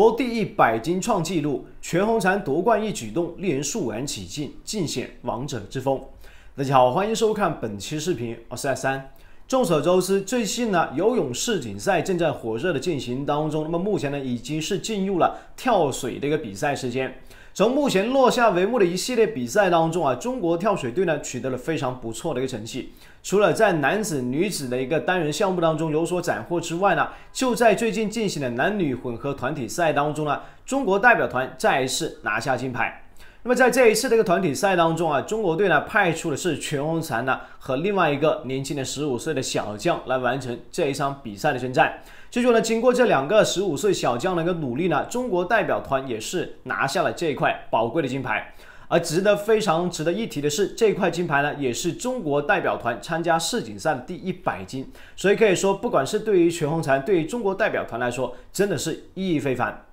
夺第一百金创纪录，全红婵夺冠一举动令人肃然起敬，尽显王者之风。大家好，欢迎收看本期视频，我是爱三。众所周知，最近呢游泳世锦赛正在火热的进行当中，那么目前呢已经是进入了跳水的一个比赛时间。从目前落下帷幕的一系列比赛当中啊，中国跳水队呢取得了非常不错的一个成绩。除了在男子、女子的一个单人项目当中有所斩获之外呢，就在最近进行的男女混合团体赛当中呢，中国代表团再一次拿下金牌。那么在这一次这个团体赛当中啊，中国队呢派出的是全红婵呢和另外一个年轻的十五岁的小将来完成这一场比赛的征战。最终呢，经过这两个十五岁小将的一个努力呢，中国代表团也是拿下了这一块宝贵的金牌。而值得非常值得一提的是，这块金牌呢也是中国代表团参加世锦赛的第一百金，所以可以说，不管是对于全红婵，对于中国代表团来说，真的是意义非凡。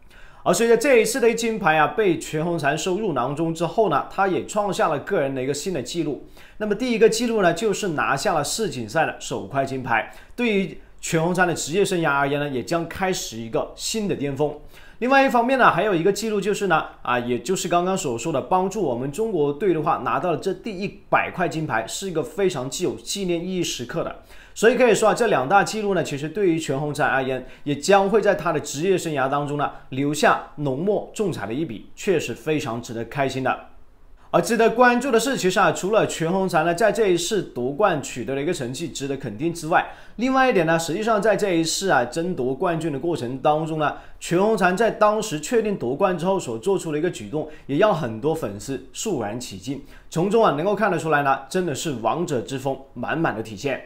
而随着这一次的金牌啊被全红婵收入囊中之后呢，他也创下了个人的一个新的记录。那么第一个记录呢，就是拿下了世锦赛的首块金牌。对于全红婵的职业生涯而言呢，也将开始一个新的巅峰。另外一方面呢，还有一个记录就是呢，啊，也就是刚刚所说的，帮助我们中国队的话拿到了这第一百块金牌，是一个非常具有纪念意义时刻的。所以可以说啊，这两大记录呢，其实对于全红婵而言，也将会在她的职业生涯当中呢，留下浓墨重彩的一笔，确实非常值得开心的。而值得关注的是，其实啊，除了全红婵呢，在这一次夺冠取得了一个成绩，值得肯定之外，另外一点呢，实际上在这一次啊争夺冠军的过程当中呢，全红婵在当时确定夺冠之后所做出的一个举动，也让很多粉丝肃然起敬，从中啊能够看得出来呢，真的是王者之风满满的体现。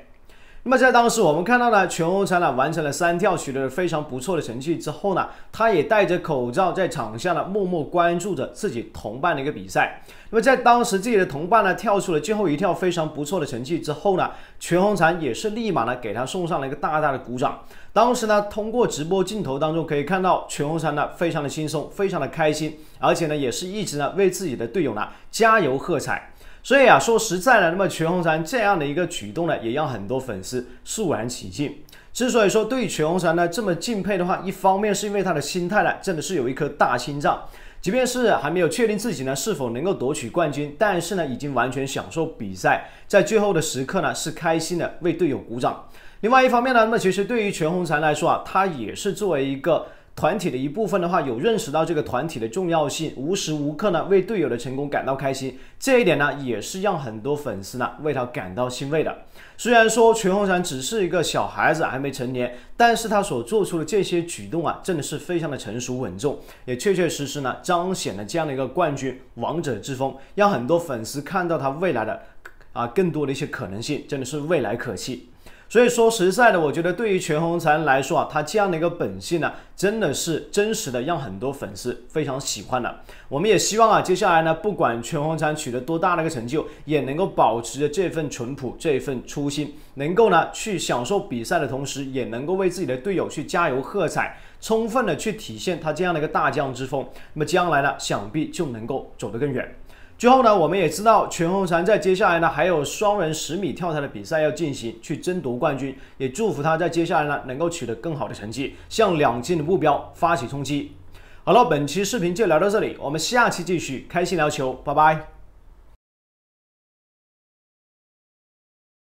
那么在当时，我们看到呢，全红婵呢完成了三跳，取得了非常不错的成绩之后呢，他也戴着口罩在场下呢默默关注着自己同伴的一个比赛。那么在当时自己的同伴呢跳出了最后一跳非常不错的成绩之后呢，全红婵也是立马呢给他送上了一个大大的鼓掌。当时呢，通过直播镜头当中可以看到，全红婵呢非常的轻松，非常的开心，而且呢也是一直呢为自己的队友呢加油喝彩。所以啊，说实在的，那么全红婵这样的一个举动呢，也让很多粉丝肃然起敬。之所以说对全红婵呢这么敬佩的话，一方面是因为他的心态呢真的是有一颗大心脏，即便是还没有确定自己呢是否能够夺取冠军，但是呢已经完全享受比赛，在最后的时刻呢是开心的为队友鼓掌。另外一方面呢，那么其实对于全红婵来说啊，她也是作为一个。团体的一部分的话，有认识到这个团体的重要性，无时无刻呢为队友的成功感到开心，这一点呢也是让很多粉丝呢为他感到欣慰的。虽然说全红婵只是一个小孩子，还没成年，但是他所做出的这些举动啊，真的是非常的成熟稳重，也确确实实呢彰显了这样的一个冠军王者之风，让很多粉丝看到他未来的啊更多的一些可能性，真的是未来可期。所以说实在的，我觉得对于全红婵来说啊，她这样的一个本性呢，真的是真实的，让很多粉丝非常喜欢的。我们也希望啊，接下来呢，不管全红婵取得多大的一个成就，也能够保持着这份淳朴、这份初心，能够呢去享受比赛的同时，也能够为自己的队友去加油喝彩，充分的去体现他这样的一个大将之风。那么将来呢，想必就能够走得更远。最后呢，我们也知道全红婵在接下来呢还有双人十米跳台的比赛要进行，去争夺冠军。也祝福他在接下来呢能够取得更好的成绩，向两金的目标发起冲击。好了，本期视频就聊到这里，我们下期继续开心聊球，拜拜。